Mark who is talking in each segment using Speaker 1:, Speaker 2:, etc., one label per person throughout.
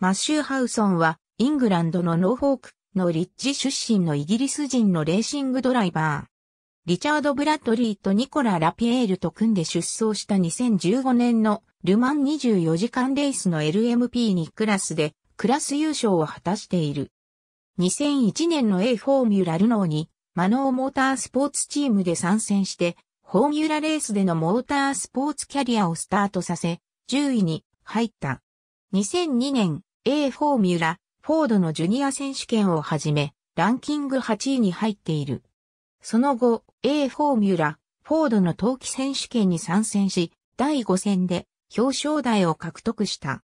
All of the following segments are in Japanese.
Speaker 1: マッシュハウソンは、イングランドのノーフォークのリッジ出身のイギリス人のレーシングドライバー。リチャード・ブラッドリーとニコラ・ラピエールと組んで出走した2015年のルマン24時間レースの LMP2 クラスでクラス優勝を果たしている。2001年の A フォーミュラルノーにマノーモータースポーツチームで参戦して、フォーミュラレースでのモータースポーツキャリアをスタートさせ、10位に入った。2002年 A フォーミュラ、フォードのジュニア選手権をはじめ、ランキング8位に入っている。その後、A フォーミュラ、フォードの冬季選手権に参戦し、第5戦で表彰台を獲得した。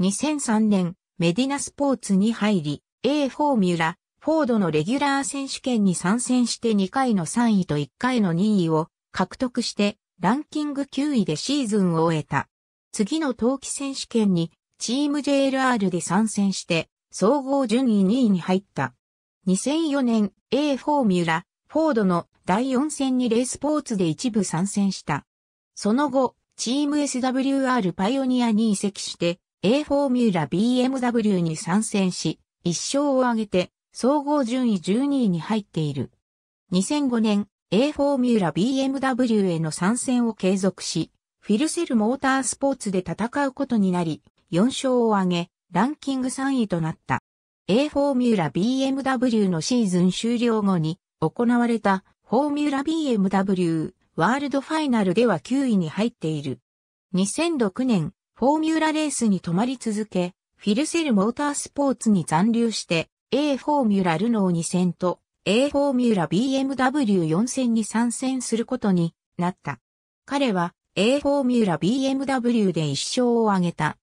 Speaker 1: 2003年、メディナスポーツに入り、A フォーミュラ、フォードのレギュラー選手権に参戦して2回の3位と1回の2位を獲得して、ランキング9位でシーズンを終えた。次の冬季選手権にチーム JLR で参戦して、総合順位2位に入った。2004年 A フォーミュラ、フォードの第4戦にレースポーツで一部参戦した。その後、チーム SWR パイオニアに移籍して、A フォーミュラ BMW に参戦し、1勝を挙げて、総合順位12位に入っている。2005年、A フォーミュラ BMW への参戦を継続し、フィルセルモータースポーツで戦うことになり、4勝を挙げ、ランキング3位となった。A フォーミュラ BMW のシーズン終了後に行われたフォーミュラ BMW ワールドファイナルでは9位に入っている。2006年、フォーミュラレースに止まり続け、フィルセルモータースポーツに残留して、A フォーミュラルノー2000と A フォーミュラ BMW4000 に参戦することになった。彼は A フォーミュラ BMW で1勝を挙げた。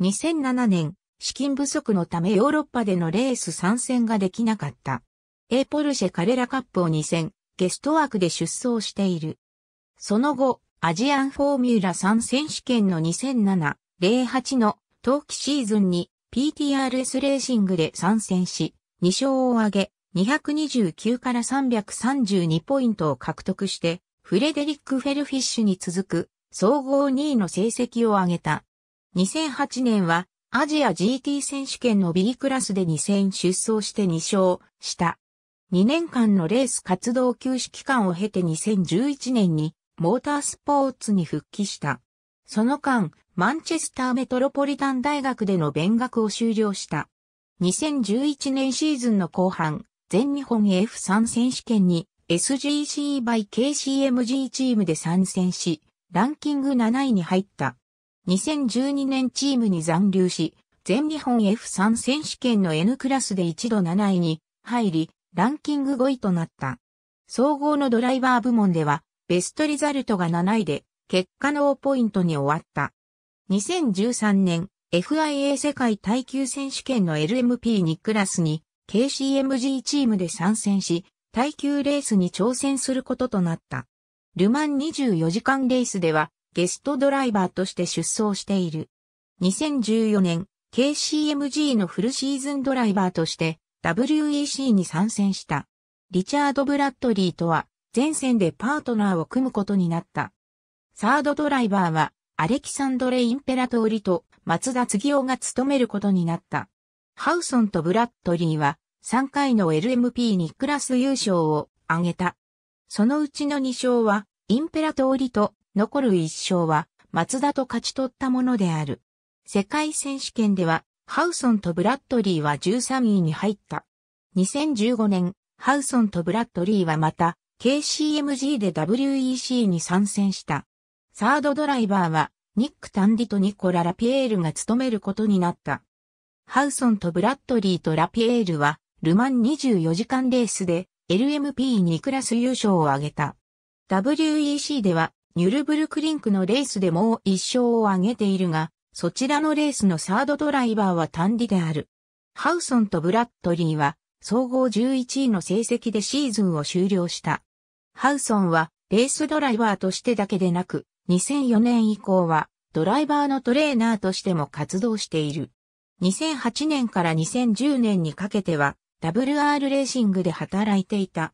Speaker 1: 2007年、資金不足のためヨーロッパでのレース参戦ができなかった。A ポルシェカレラカップを2戦、ゲスト枠で出走している。その後、アジアンフォーミュラ3選手権の2007、08の冬季シーズンに PTRS レーシングで参戦し、2勝を挙げ、229から332ポイントを獲得して、フレデリック・フェルフィッシュに続く総合2位の成績を挙げた。2008年はアジア GT 選手権の B クラスで2戦出走して2勝した。2年間のレース活動休止期間を経て2011年にモータースポーツに復帰した。その間、マンチェスターメトロポリタン大学での勉学を修了した。2011年シーズンの後半、全日本 F3 選手権に SGC by KCMG チームで参戦し、ランキング7位に入った。2012年チームに残留し、全日本 F3 選手権の N クラスで一度7位に入り、ランキング5位となった。総合のドライバー部門では、ベストリザルトが7位で、結果のーポイントに終わった。2013年、FIA 世界耐久選手権の LMP2 クラスに KCMG チームで参戦し、耐久レースに挑戦することとなった。ルマン24時間レースではゲストドライバーとして出走している。2014年、KCMG のフルシーズンドライバーとして WEC に参戦した。リチャード・ブラッドリーとは前線でパートナーを組むことになった。サードドライバーはアレキサンドレ・インペラトーリと松田継夫が務めることになった。ハウソンとブラッドリーは3回の LMP にクラス優勝を挙げた。そのうちの2勝はインペラトーリと残る一勝は、松田と勝ち取ったものである。世界選手権では、ハウソンとブラッドリーは13位に入った。2015年、ハウソンとブラッドリーはまた、KCMG で WEC に参戦した。サードドライバーは、ニック・タンディとニコラ・ラピエールが務めることになった。ハウソンとブラッドリーとラピエールは、ルマン24時間レースで、LMP2 クラス優勝を挙げた。WEC では、ニュルブルクリンクのレースでもう一勝を挙げているが、そちらのレースのサードドライバーは単利である。ハウソンとブラッドリーは、総合11位の成績でシーズンを終了した。ハウソンは、レースドライバーとしてだけでなく、2004年以降は、ドライバーのトレーナーとしても活動している。2008年から2010年にかけては、WR レーシングで働いていた。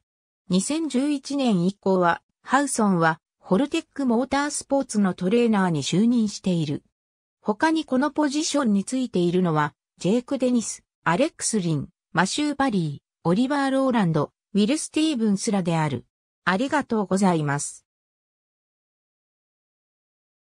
Speaker 1: 2011年以降は、ハウソンはホルテックモータースポーツのトレーナーに就任している。他にこのポジションについているのは、ジェイク・デニス、アレックス・リン、マシュー・バリー、オリバー・ローランド、ウィル・スティーブンスらである。ありがとうございます。